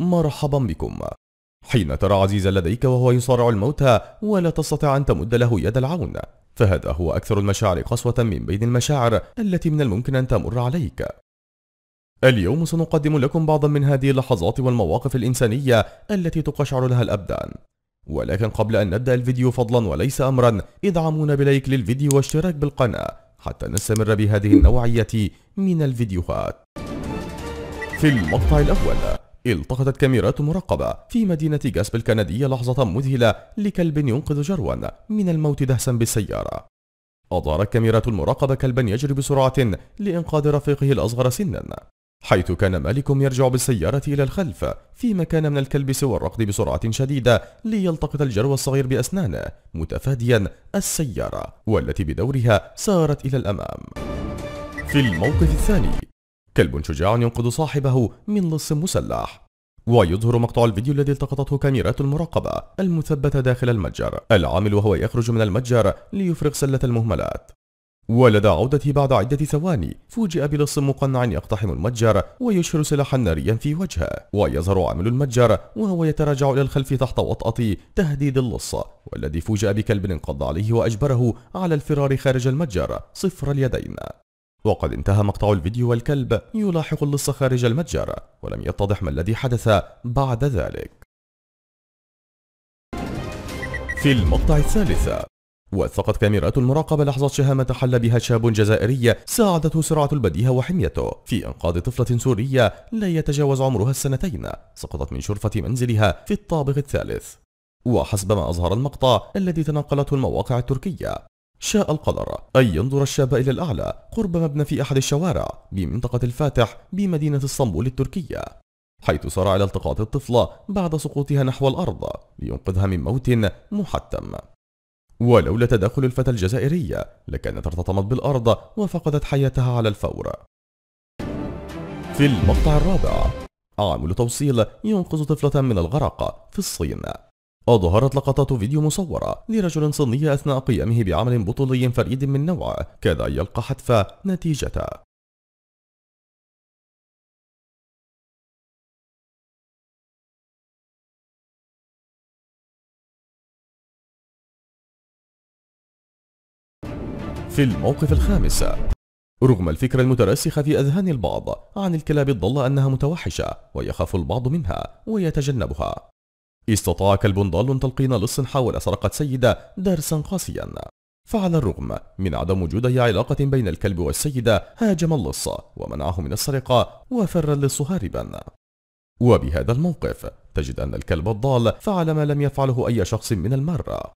مرحبا بكم حين ترى عزيزا لديك وهو يصارع الموتى ولا تستطيع أن تمد له يد العون فهذا هو أكثر المشاعر قسوة من بين المشاعر التي من الممكن أن تمر عليك اليوم سنقدم لكم بعضا من هذه اللحظات والمواقف الإنسانية التي تقشعر لها الأبدان ولكن قبل أن نبدأ الفيديو فضلا وليس أمرا ادعمونا بلايك للفيديو واشتراك بالقناة حتى نستمر بهذه النوعية من الفيديوهات في المقطع الأول التقطت كاميرات مراقبة في مدينة جاسب الكندية لحظة مذهلة لكلب ينقذ جروا من الموت دهسا بالسيارة أدارت كاميرات المراقبة كلبا يجري بسرعة لإنقاذ رفيقه الأصغر سنا حيث كان مالكم يرجع بالسيارة إلى الخلف فيما كان من الكلب سوى الركض بسرعة شديدة ليلتقط الجرو الصغير بأسنانه متفاديا السيارة والتي بدورها سارت إلى الأمام في الموقف الثاني كلب شجاع ينقذ صاحبه من لص مسلح ويظهر مقطع الفيديو الذي التقطته كاميرات المراقبة المثبتة داخل المتجر العامل وهو يخرج من المتجر ليفرغ سلة المهملات ولدى عودته بعد عدة ثواني فوجئ بلص مقنع يقتحم المتجر ويشهر سلاحا ناريا في وجهه ويظهر عامل المتجر وهو يتراجع إلى الخلف تحت وطأة تهديد اللص والذي فوجئ بكلب انقض عليه وأجبره على الفرار خارج المتجر صفر اليدين وقد انتهى مقطع الفيديو والكلب يلاحق اللص خارج المتجر ولم يتضح ما الذي حدث بعد ذلك في المقطع الثالث وثقت كاميرات المراقبة لحظة شهامة حل بها شاب جزائري ساعدته سرعة البديهة وحميته في إنقاذ طفلة سورية لا يتجاوز عمرها السنتين سقطت من شرفة منزلها في الطابق الثالث وحسب ما أظهر المقطع الذي تنقلته المواقع التركية شاء القدر أن ينظر الشاب إلى الأعلى قرب مبنى في أحد الشوارع بمنطقة الفاتح بمدينة اسطنبول التركية حيث سار إلى التقاط الطفلة بعد سقوطها نحو الأرض لينقذها من موت محتم ولولا تدخل الفتى الجزائرية لكانت ارتطمت بالأرض وفقدت حياتها على الفور في المقطع الرابع عامل توصيل ينقذ طفلة من الغرق في الصين أظهرت لقطات فيديو مصورة لرجل صيني أثناء قيامه بعمل بطولي فريد من نوعه كاد أن يلقى حتف نتيجته في الموقف الخامس رغم الفكرة المترسخة في أذهان البعض عن الكلاب الضالة أنها متوحشة ويخاف البعض منها ويتجنبها استطاع كلب ضال تلقين لص حاول سرقة سيدة درسا قاسيا فعلى الرغم من عدم وجود أي علاقة بين الكلب والسيدة هاجم اللص ومنعه من السرقة وفر اللص هاربا وبهذا الموقف تجد أن الكلب الضال فعل ما لم يفعله أي شخص من المرة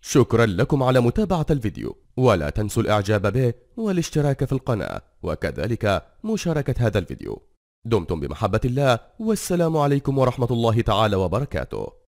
شكرا لكم على متابعة الفيديو ولا تنسوا الإعجاب به والاشتراك في القناة وكذلك مشاركة هذا الفيديو دمتم بمحبة الله والسلام عليكم ورحمة الله تعالى وبركاته